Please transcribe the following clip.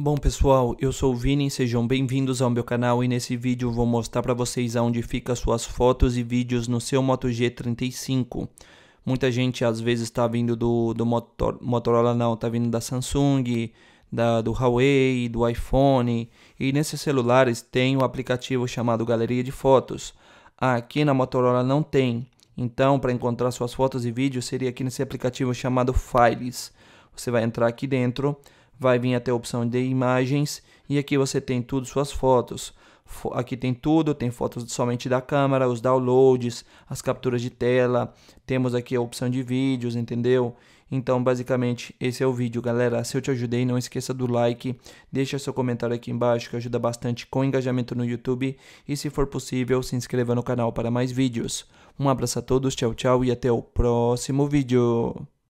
Bom pessoal, eu sou o Vini, sejam bem-vindos ao meu canal e nesse vídeo vou mostrar para vocês aonde fica suas fotos e vídeos no seu Moto G35. Muita gente às vezes está vindo do, do Motor, Motorola não, está vindo da Samsung, da, do Huawei, do iPhone e nesses celulares tem o um aplicativo chamado Galeria de Fotos. Aqui na Motorola não tem, então para encontrar suas fotos e vídeos seria aqui nesse aplicativo chamado Files. Você vai entrar aqui dentro vai vir até a opção de imagens e aqui você tem tudo suas fotos. Aqui tem tudo, tem fotos somente da câmera, os downloads, as capturas de tela, temos aqui a opção de vídeos, entendeu? Então, basicamente, esse é o vídeo, galera. Se eu te ajudei, não esqueça do like, deixa seu comentário aqui embaixo, que ajuda bastante com engajamento no YouTube. E se for possível, se inscreva no canal para mais vídeos. Um abraço a todos, tchau, tchau e até o próximo vídeo.